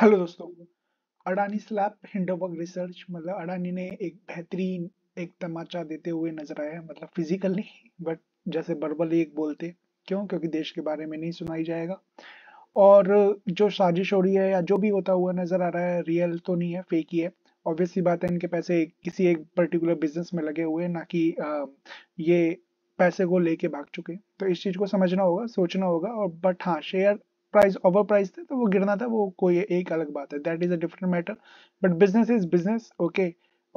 Hello दोस्तों Adani slab हिंडोबर्ग research मतलब अडानी ने एक बेहतरीन एक तमाचा देते हुए नजर आया मतलब फिजिकल नहीं बट जैसे बर्बल एक बोलते क्यों क्योंकि देश के बारे में नहीं सुनाई जाएगा और जो साजिश हो रही है या जो भी होता हुआ नजर आ रहा है रियल तो नहीं है फेक ही है ऑब्वियसली बात है इनके पैसे किसी एक पर्टिकुलर बिजनेस में लगे हुए ना कि ये पैसे को लेके भाग चुके तो इस चीज को समझना होगा सोचना होगा और बट हाँ शेयर प्राइस ओवर प्राइस थे तो वो गिरना था वो कोई एक अलग बात है that is a different matter but business is business okay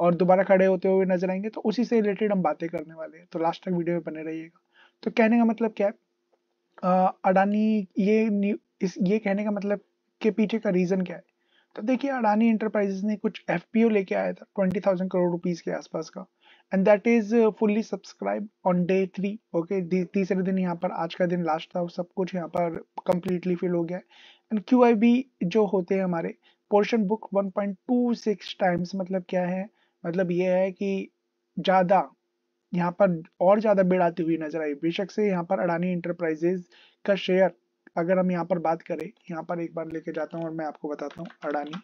और दोबारा खड़े होते हुए नजर आएंगे तो उसी से रिलेटेड हम बातें करने वाले हैं तो लास्ट तक वीडियो में बने रहिएगा तो कहने का मतलब क्या है अडानी ये इस ये कहने का मतलब के पीछे का रीज़न क्या है तो देखिए अडानी इंटरप्राइजेस ने कुछ एफ लेके आया था ट्वेंटी थाउजेंड करोड़ रुपीज़ के आसपास का and that is fully subscribe on day three okay तीसरे दिन यहाँ पर आज का दिन लास्ट था सब कुछ यहाँ पर कंप्लीटली फिल हो गया एंड क्यू आई बी जो होते हैं हमारे portion book one point two six times मतलब क्या है मतलब ये है कि ज़्यादा यहाँ पर और ज़्यादा आती हुई नजर आई बेशक से यहाँ पर अडानी इंटरप्राइजेज का शेयर अगर हम यहाँ पर बात करें यहाँ पर एक बार लेके जाता हूँ और मैं आपको बताता हूँ अडानी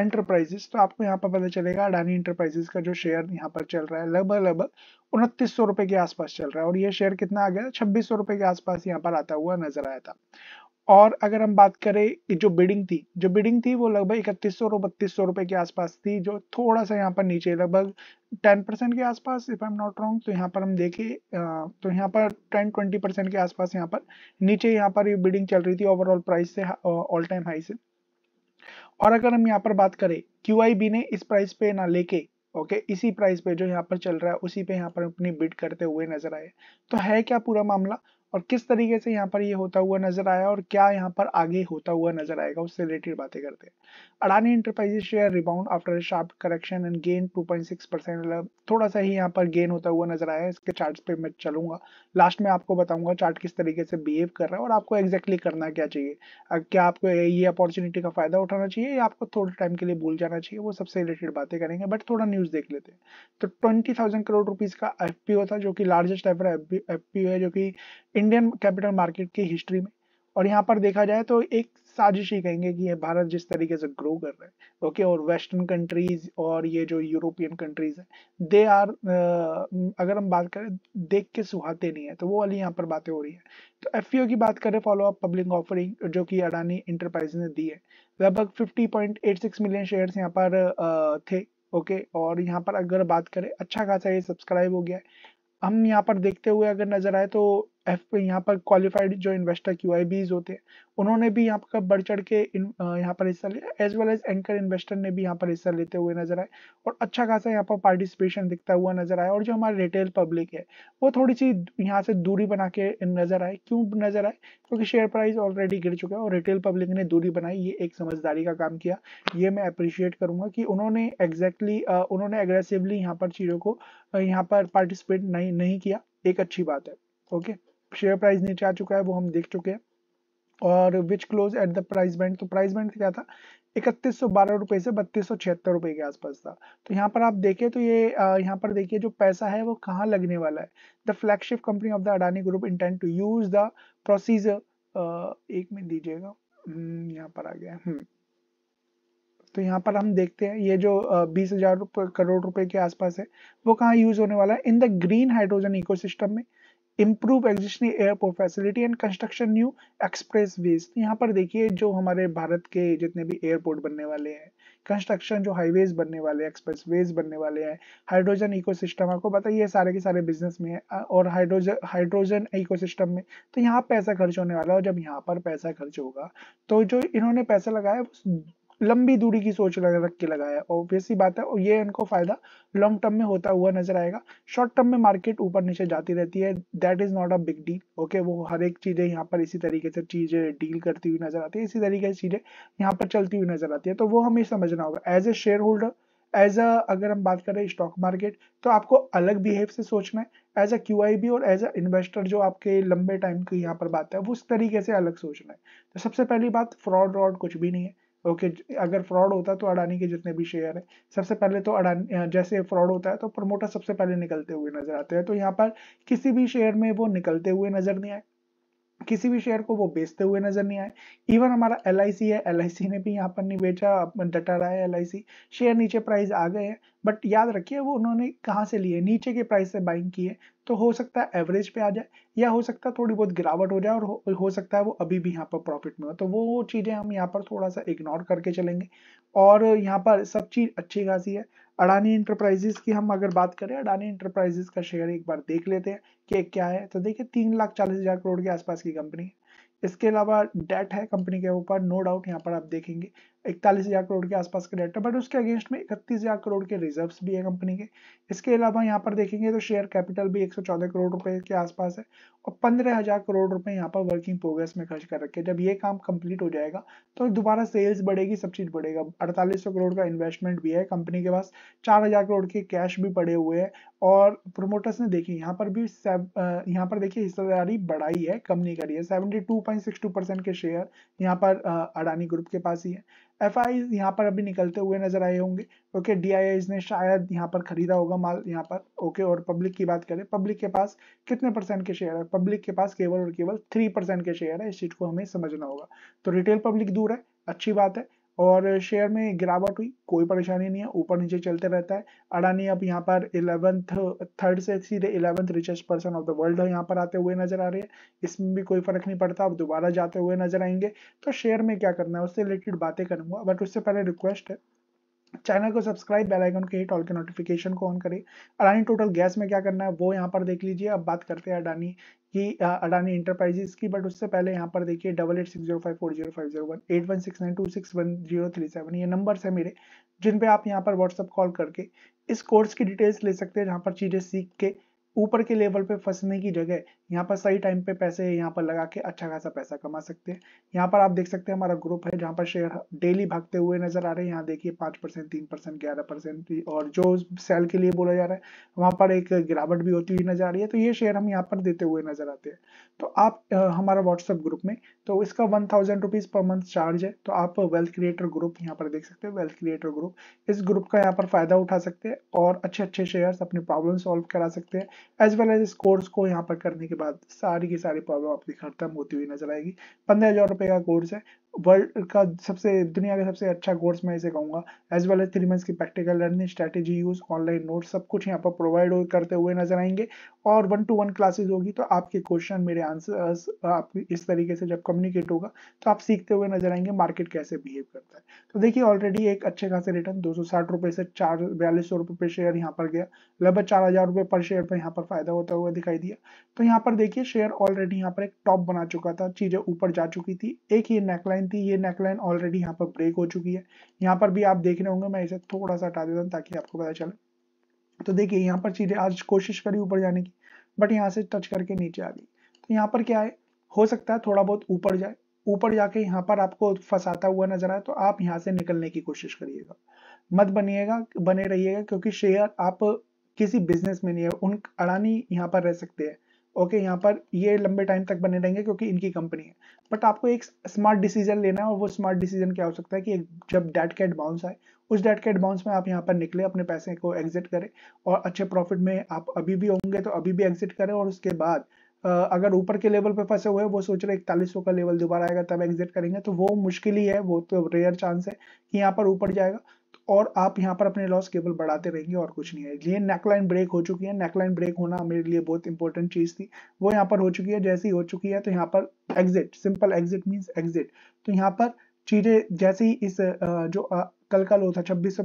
एंटरप्राइजेस तो आपको यहाँ पर पता चलेगा अडानी इंटरप्राइजेस का जो शेयर यहाँ पर चल रहा है लगभग लगभग उनतीस सौ रुपए के आसपास चल रहा है और ये शेयर कितना आ गया छब्बीस सौ रुपए के आसपास यहाँ पर आता हुआ नजर आया था और अगर हम बात करें जो बिडिंग थी जो बिडिंग थी वो लगभग इकतीस सौ बत्तीस सौ रुपए के आसपास थी जो थोड़ा सा यहाँ पर नीचे लगभग टेन परसेंट के आसपास if I am not wrong तो यहाँ पर हम देखें तो यहाँ पर टेन ट्वेंटी परसेंट के आसपास यहाँ पर नीचे यहाँ पर ये बिडिंग चल रही थी ओवरऑल प्राइस से ऑल टाइम हाई से और अगर हम यहाँ पर बात करें क्यू ने इस प्राइस पे ना लेके ओके इसी प्राइस पे जो यहाँ पर चल रहा है उसी पे यहाँ पर अपनी बिड करते हुए नजर आए तो है क्या पूरा मामला और किस तरीके से यहाँ पर ये यह होता हुआ नजर आया और क्या यहाँ पर आगे होता हुआ नजर आएगा उससे रिलेटेड बातें करते हैं Adani enterprises share rebound after sharp correction and gain 2.6 percent मतलब थोड़ा सा ही यहाँ पर गेन होता हुआ नजर आया इसके चार्ट पे मैं चलूंगा लास्ट में आपको बताऊंगा चार्ट किस तरीके से बिहेव कर रहा है और आपको एग्जैक्टली exactly करना क्या चाहिए क्या आपको ये अपॉर्चुनिटी का फायदा उठाना चाहिए या आपको थोड़े टाइम के लिए भूल जाना चाहिए वो सबसे रिलेटेड बातें करेंगे बट थोड़ा न्यूज देख लेते हैं तो ट्वेंटी करोड़ रुपीज का एफ था जो कि लार्जेस्ट एवर एफ है जो कि इंडियन कैपिटल मार्केट की हिस्ट्री में और यहाँ पर देखा जाए तो एक साजिश ही कहेंगे कि ये भारत जिस तरीके से ग्रो कर रहा है ओके और वेस्टर्न कंट्रीज और ये जो यूरोपियन कंट्रीज है दे आर अगर हम बात करें देख के सुहाते नहीं है तो वो वाली यहाँ पर बातें हो रही है तो एफ e की बात करें फॉलो अप पब्लिक ऑफरिंग जो कि अडानी इंटरप्राइज ने दी है लगभग फिफ्टी मिलियन शेयर्स यहाँ पर थे ओके okay? और यहाँ पर अगर बात करें अच्छा खासा ये सब्सक्राइब हो गया है हम यहाँ पर देखते हुए अगर नजर आए तो एफ पे यहाँ पर क्वालिफाइड जो इन्वेस्टर क्यू आई बीज होते हैं उन्होंने भी यहाँ पर बढ़ चढ़ के यहाँ पर हिस्सा लिया as well as anchor investor ने भी यहाँ पर हिस्सा लेते हुए नजर आए और अच्छा खासा यहाँ पर पार्टिसिपेशन दिखता हुआ नजर आया और जो हमारे रिटेल पब्लिक है वो थोड़ी सी यहाँ से दूरी बना के नजर आए क्यों नजर आए क्योंकि शेयर प्राइस ऑलरेडी गिर चुका है और रिटेल पब्लिक ने दूरी बनाई ये एक समझदारी का काम किया ये मैं अप्रिशिएट करूंगा कि उन्होंने एग्जैक्टली exactly, उन्होंने एग्रेसिवली यहाँ पर चीज़ों को यहाँ पर पार्टिसिपेट नहीं नहीं किया एक अच्छी बात है ओके okay? शेयर प्राइस नीचे आ चुका है वो हम देख चुके हैं और which close at the price band तो प्राइस बैंड क्या था इकतीस सौ बारह रुपए से बत्तीस सौ छिहत्तर रुपए के आसपास था तो यहाँ पर आप देखें तो ये यहाँ पर देखिए जो पैसा है वो कहाँ लगने वाला है the flagship company of the Adani group intent to use the procedure एक में दीजिएगा हम्म, यहाँ पर आ गया हम्म तो यहाँ पर हम देखते हैं ये जो बीस हजार करोड़ रुपए के आसपास है वो कहाँ यूज होने वाला है in the green hydrogen ecosystem में improve existing airport facility and construction new express तो यहाँ पर देखिए जो हमारे भारत के जितने भी एयरपोर्ट बनने वाले हैं कंस्ट्रक्शन जो हाईवेज बनने वाले हैं एक्सप्रेस वेज बनने वाले हैं हाइड्रोजन इको सिस्टम आपको पता है ये सारे के सारे बिजनेस में है और हाइड्रोजन हाइड्रोजन इको सिस्टम में तो यहाँ पैसा खर्च होने वाला है और जब यहाँ पर पैसा खर्च होगा तो जो इन्होंने पैसा लगाया लंबी दूरी की सोच रख के लगाया ऑब्वियसली बात है और ये इनको फायदा लॉन्ग टर्म में होता हुआ नजर आएगा शॉर्ट टर्म में मार्केट ऊपर नीचे जाती रहती है that is not a big deal okay वो हर एक चीजें यहाँ पर इसी तरीके से चीजें डील करती हुई नजर आती है इसी तरीके से चीजें यहाँ पर चलती हुई नजर आती है तो वो हमें समझना होगा as a shareholder as a अगर हम बात करें स्टॉक मार्केट तो आपको अलग बिहेव से सोचना है as a Q I B और एज अ इन्वेस्टर जो आपके लंबे टाइम की यहाँ पर बात है वो उस तरीके से अलग सोचना है तो सबसे पहली बात फ्रॉड व्रॉड कुछ भी नहीं है ओके okay, अगर फ्रॉड होता है तो अडानी के जितने भी शेयर है सबसे पहले तो अडानी जैसे फ्रॉड होता है तो प्रमोटर सबसे पहले निकलते हुए नजर आते हैं तो यहाँ पर किसी भी शेयर में वो निकलते हुए नजर नहीं आए किसी भी शेयर को वो बेचते हुए नजर नहीं आए इवन हमारा एल है एल ने भी यहाँ पर नहीं बेचा डटा रहा है एल शेयर नीचे प्राइस आ गए हैं बट याद रखिए वो उन्होंने कहाँ से लिए नीचे के प्राइस से बाइंग की है तो हो सकता है एवरेज पे आ जाए या हो सकता है थोड़ी बहुत गिरावट हो जाए और हो, हो सकता है वो अभी भी यहाँ पर प्रॉफिट में हो तो वो चीज़ें हम यहाँ पर थोड़ा सा इग्नोर करके चलेंगे और यहाँ पर सब चीज़ अच्छी खासी है अडानी इंटरप्राइजेस की हम अगर बात करें अडानी इंटरप्राइजेस का शेयर एक बार देख लेते हैं कि क्या है तो देखिए तीन लाख चालीस हजार करोड़ के आसपास की कंपनी है इसके अलावा डेट है कंपनी के ऊपर नो डाउट यहाँ पर आप देखेंगे इकतालीस हजार करोड़ के आसपास का डेट है बट उसके अगेंस्ट में इकतीस हजार करोड़ के रिजर्व भी है कंपनी के इसके अलावा यहाँ पर देखेंगे तो शेयर कैपिटल भी 114 करोड़ रुपए के आसपास है और पंद्रह हजार करोड़ रुपए यहाँ पर वर्किंग प्रोग्रेस में खर्च कर रखे जब ये काम कंप्लीट हो जाएगा तो दोबारा सेल्स बढ़ेगी सब चीज बढ़ेगा अड़तालीस करोड़ का इन्वेस्टमेंट भी है कंपनी के पास चार करोड़ के कैश भी पड़े हुए हैं और प्रोमोटर्स ने देखिए यहाँ पर भी यहाँ पर देखिए हिस्सेदारी बढ़ाई है कम नहीं करी है सेवेंटी के शेयर यहाँ पर अडानी ग्रुप के पास ही है एफ आई यहाँ पर अभी निकलते हुए नजर आए होंगे ओके डी आई आईज ने शायद यहाँ पर खरीदा होगा माल यहाँ पर ओके और पब्लिक की बात करें पब्लिक के पास कितने परसेंट के शेयर है पब्लिक के पास केवल और केवल थ्री परसेंट के शेयर है इस चीज को हमें समझना होगा तो रिटेल पब्लिक दूर है अच्छी बात है और शेयर में गिरावट हुई कोई परेशानी नहीं है ऊपर नीचे चलते रहता है अडानी अब यहाँ पर इलेवंथ थर्ड से सीधे eleventh richest person of the world यहाँ पर आते हुए नजर आ रहे हैं इसमें भी कोई फर्क नहीं पड़ता अब दोबारा जाते हुए नजर आएंगे तो शेयर में क्या करना है उससे रिलेटेड बातें करूंगा बट उससे पहले रिक्वेस्ट है चैनल को सब्सक्राइब बेल आइकन के हिट ऑल के नोटिफिकेशन को ऑन करें अडानी टोटल गैस में क्या करना है वो यहाँ पर देख लीजिए अब बात करते हैं अडानी की अडानी इंटरप्राइजेस की बट उससे पहले यहाँ पर देखिए double eight six zero five four zero five zero one eight one six nine two six one zero three seven ये नंबर्स है मेरे जिन पे आप यहाँ पर व्हाट्सअप कॉल करके इस कोर्स की डिटेल्स ले सकते हैं जहाँ पर चीज़ें सीख के ऊपर के लेवल पे फंसने की जगह यहाँ पर सही टाइम पे पैसे यहाँ पर लगा के अच्छा खासा पैसा कमा सकते हैं यहाँ पर आप देख सकते हैं हमारा ग्रुप है जहाँ पर शेयर डेली भागते हुए नजर आ रहे हैं यहाँ देखिए पाँच परसेंट तीन परसेंट ग्यारह परसेंट और जो सेल के लिए बोला जा रहा है वहाँ पर एक गिरावट भी होती हुई नजर आ रही है तो ये शेयर हम यहाँ पर देते हुए नजर आते हैं तो आप हमारा व्हाट्सएप ग्रुप में तो इसका one thousand rupees per month charge है तो आप वेल्थ क्रिएटर ग्रुप यहाँ पर देख सकते हैं वेल्थ क्रिएटर ग्रुप इस ग्रुप का यहाँ पर फायदा उठा सकते हैं और अच्छे अच्छे शेयर अपने प्रॉब्लम सॉल्व करा सकते हैं एज वेल एज इस कोर्स को यहाँ पर करने के बाद सारी की सारी प्रॉब्लम आपकी खत्म होती हुई नजर आएगी पंद्रह हजार रुपए का कोर्स है वर्ल्ड का सबसे दुनिया का सबसे अच्छा कोर्स मैं इसे कहूंगा as well as three months की practical learning strategy use online note सब कुछ यहाँ पर प्रोवाइड करते हुए नजर आएंगे और वन टू वन क्लासेज होगी तो आपके क्वेश्चन मेरे आंसर्स आप इस तरीके से जब कम्युनिकेट होगा तो आप सीखते हुए नजर आएंगे मार्केट कैसे बिहेव करता है तो देखिए ऑलरेडी एक अच्छे खासे रिटर्न दो रुपए से चार बयालीस सौ पर शेयर यहाँ पर गया लगभग चार हजार रुपए पर शेयर पर यहाँ पर फायदा होता हुआ दिखाई दिया तो यहाँ पर पर देखिए शेयर ऑलरेडी यहाँ पर एक टॉप बना चुका था चीजें ऊपर जा चुकी थी एक ये नेकलाइन थी ये नेकलाइन ऑलरेडी यहाँ पर ब्रेक हो चुकी है यहाँ पर भी आप देख रहे होंगे मैं इसे थोड़ा सा हटा देता हूँ ताकि आपको पता चले तो देखिए यहाँ पर चीजें आज कोशिश करी ऊपर जाने की बट यहाँ से टच करके नीचे आ गई तो यहाँ पर क्या है हो सकता है थोड़ा बहुत ऊपर जाए ऊपर जाके यहाँ पर आपको फंसाता हुआ नजर आए तो आप यहाँ से निकलने की कोशिश करिएगा मत बनिएगा बने रहिएगा क्योंकि शेयर आप किसी बिजनेस में नहीं है उन अड़ानी यहाँ पर रह सकते हैं ओके okay, यहाँ पर ये लंबे टाइम तक बने रहेंगे क्योंकि इनकी कंपनी है बट आपको एक स्मार्ट डिसीजन लेना है और वो स्मार्ट डिसीजन क्या हो सकता है कि जब डेट कैट बाउंस आए उस डेट कैट बाउंस में आप यहाँ पर निकले अपने पैसे को एग्जिट करें और अच्छे प्रॉफिट में आप अभी भी होंगे तो अभी भी एग्जिट करें और उसके बाद अगर ऊपर के लेवल पे फंसे हुए वो सोच रहे इकतालीस का लेवल दोबारा आएगा तब एग्जिट करेंगे तो वो मुश्किल ही है वो तो रेयर चांस है कि यहाँ पर ऊपर जाएगा और आप यहाँ पर अपने लॉस केवल बढ़ाते रहेंगे और कुछ नहीं है ये नेकलाइन ब्रेक हो चुकी है नेकलाइन ब्रेक होना मेरे लिए बहुत इंपॉर्टेंट चीज थी वो यहाँ पर हो चुकी है जैसे ही हो चुकी है तो यहाँ पर exit simple exit mean exit तो यहाँ पर चीजें जैसे ही इस जो कल का लो था छब्बीस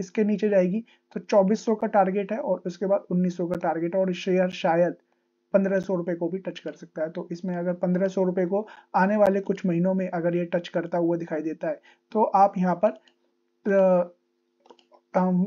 इसके नीचे जाएगी तो 2400 का टारगेट है और उसके बाद 1900 का टारगेट और शेयर शायद पंद्रह सौ रुपए को भी टच कर सकता है तो इसमें अगर पंद्रह सौ रुपए को आने वाले कुछ महीनों में अगर ये टच करता हुआ दिखाई देता है तो आप यहाँ पर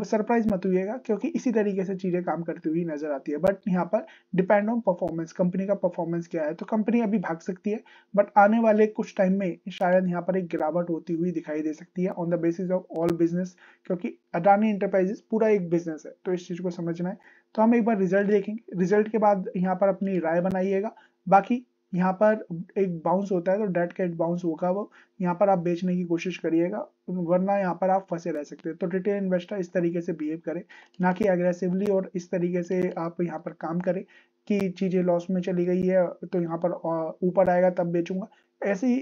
सरप्राइज मत हुईगा क्योंकि इसी तरीके से चीज़ें काम करती हुई नजर आती है बट यहाँ पर डिपेंड ऑन परफॉर्मेंस कंपनी का परफॉर्मेंस क्या है तो कंपनी अभी भाग सकती है बट आने वाले कुछ टाइम में शायद यहाँ पर एक गिरावट होती हुई दिखाई दे सकती है on the basis of all business क्योंकि अडानी इंटरप्राइजेस पूरा एक बिजनेस है तो इस चीज़ को समझना है तो हम एक बार रिजल्ट देखेंगे रिजल्ट के बाद यहाँ पर अपनी राय बनाइएगा बाकी यहाँ पर एक बाउंस होता है तो डेट का एक बाउंस होगा वो यहाँ पर आप बेचने की कोशिश करिएगा वरना यहाँ पर आप फंसे रह सकते हैं तो रिटेल इन्वेस्टर इस तरीके से बिहेव करें ना कि एग्रेसिवली और इस तरीके से आप यहाँ पर काम करें कि चीज़ें लॉस में चली गई है तो यहाँ पर ऊपर आएगा तब बेचूंगा ऐसी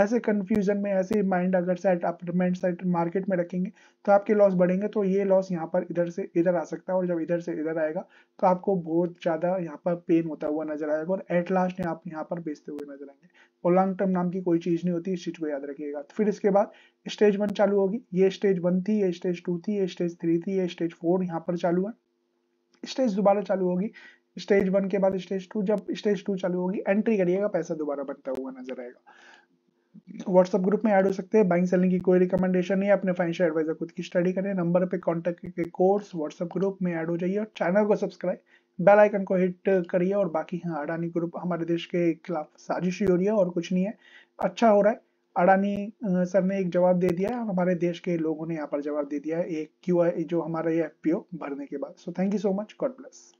ऐसे कन्फ्यूजन में ऐसे माइंड अगर सेट आप अपमेंट सेट मार्केट में रखेंगे तो आपके लॉस बढ़ेंगे तो ये लॉस यहाँ पर इधर से इधर आ सकता है और जब इधर से इधर आएगा तो आपको बहुत ज़्यादा यहाँ पर पेन होता हुआ नजर आएगा और एट लास्ट में आप यहाँ पर बेचते हुए नजर आएंगे और लॉन्ग टर्म नाम की कोई चीज़ नहीं होती इस चीज़ को याद रखिएगा तो फिर इसके बाद स्टेज वन चालू होगी ये स्टेज वन थी ये स्टेज टू थी ये स्टेज थ्री थी ये स्टेज फोर यहाँ पर चालू है स्टेज दोबारा चालू होगी स्टेज वन के बाद स्टेज टू जब स्टेज टू चालू होगी एंट्री करिएगा पैसा दोबारा बनता हुआ नजर आएगा व्हाट्सएप ग्रुप में ऐड हो सकते हैं बाइंग सेलिंग की कोई रिकमेंडेशन नहीं अपने फाइनेंशियल एडवाइजर खुद की स्टडी करें नंबर पे कांटेक्ट करके कोर्स व्हाट्सएप ग्रुप में ऐड हो जाइए और चैनल को सब्सक्राइब बेल आइकन को हिट करिए और बाकी हाँ अडानी ग्रुप हमारे देश के खिलाफ साजिश हो रही है और कुछ नहीं है अच्छा हो रहा है अडानी सर ने एक जवाब दे दिया और हमारे देश के लोगों ने यहाँ पर जवाब दे दिया एक क्यू जो हमारा ये एफ भरने के बाद so thank you so much God bless